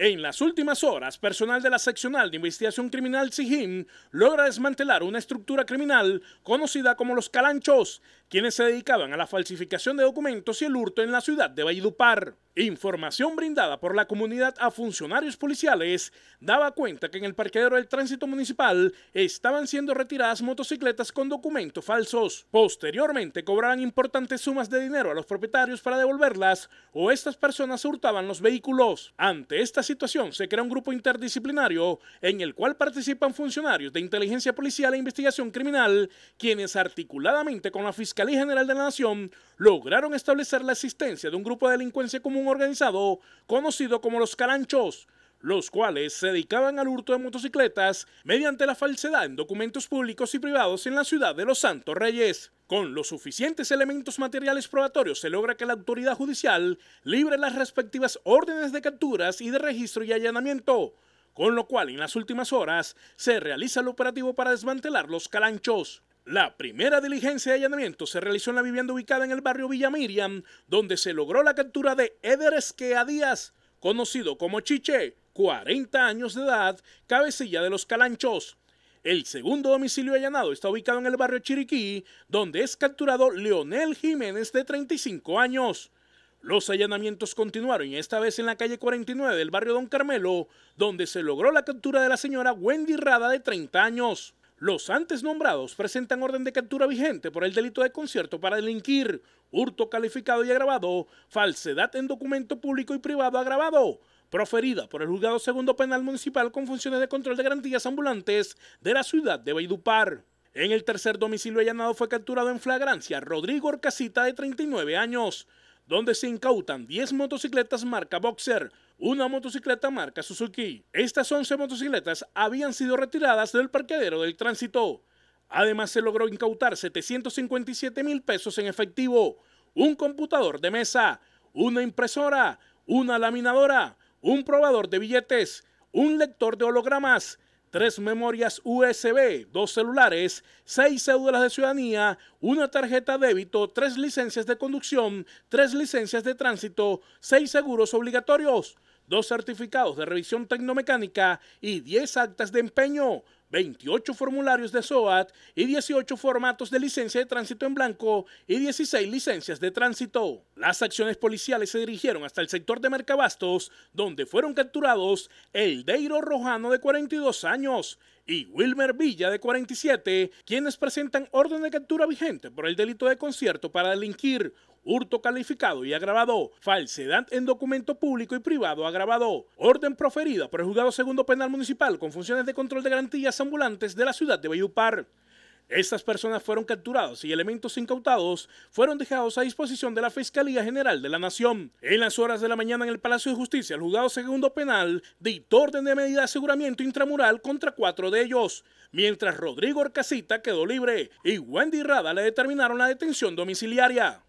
En las últimas horas, personal de la Seccional de Investigación Criminal SIGIN logra desmantelar una estructura criminal conocida como los Calanchos, quienes se dedicaban a la falsificación de documentos y el hurto en la ciudad de Valledupar. Información brindada por la comunidad a funcionarios policiales daba cuenta que en el parqueadero del tránsito municipal estaban siendo retiradas motocicletas con documentos falsos. Posteriormente cobraban importantes sumas de dinero a los propietarios para devolverlas o estas personas hurtaban los vehículos. Ante esta situación se crea un grupo interdisciplinario en el cual participan funcionarios de inteligencia policial e investigación criminal, quienes articuladamente con la fiscalía y General de la Nación lograron establecer la existencia de un grupo de delincuencia común organizado conocido como los Calanchos, los cuales se dedicaban al hurto de motocicletas mediante la falsedad en documentos públicos y privados en la ciudad de Los Santos Reyes. Con los suficientes elementos materiales probatorios se logra que la autoridad judicial libre las respectivas órdenes de capturas y de registro y allanamiento, con lo cual en las últimas horas se realiza el operativo para desmantelar los calanchos. La primera diligencia de allanamiento se realizó en la vivienda ubicada en el barrio Villa Miriam, donde se logró la captura de Eder Esquea Díaz, conocido como Chiche, 40 años de edad, cabecilla de los Calanchos. El segundo domicilio allanado está ubicado en el barrio Chiriquí, donde es capturado Leonel Jiménez de 35 años. Los allanamientos continuaron y esta vez en la calle 49 del barrio Don Carmelo, donde se logró la captura de la señora Wendy Rada de 30 años. Los antes nombrados presentan orden de captura vigente por el delito de concierto para delinquir, hurto calificado y agravado, falsedad en documento público y privado agravado, proferida por el Juzgado Segundo Penal Municipal con funciones de control de garantías ambulantes de la ciudad de Baidupar. En el tercer domicilio allanado fue capturado en flagrancia Rodrigo Orcasita de 39 años, donde se incautan 10 motocicletas marca Boxer, una motocicleta marca Suzuki. Estas 11 motocicletas habían sido retiradas del parqueadero del tránsito. Además, se logró incautar 757 mil pesos en efectivo, un computador de mesa, una impresora, una laminadora, un probador de billetes, un lector de hologramas, tres memorias USB, dos celulares, seis cédulas de ciudadanía, una tarjeta débito, tres licencias de conducción, tres licencias de tránsito, seis seguros obligatorios, dos certificados de revisión tecnomecánica y diez actas de empeño. 28 formularios de SOAT y 18 formatos de licencia de tránsito en blanco y 16 licencias de tránsito. Las acciones policiales se dirigieron hasta el sector de Mercabastos, donde fueron capturados el Deiro Rojano de 42 años y Wilmer Villa de 47, quienes presentan orden de captura vigente por el delito de concierto para delinquir, hurto calificado y agravado, falsedad en documento público y privado agravado, orden proferida por el juzgado segundo penal municipal con funciones de control de garantías ambulantes de la ciudad de Bayupar. Estas personas fueron capturadas y elementos incautados fueron dejados a disposición de la Fiscalía General de la Nación. En las horas de la mañana en el Palacio de Justicia, el juzgado segundo penal dictó orden de medida de aseguramiento intramural contra cuatro de ellos, mientras Rodrigo Orcasita quedó libre y Wendy Rada le determinaron la detención domiciliaria.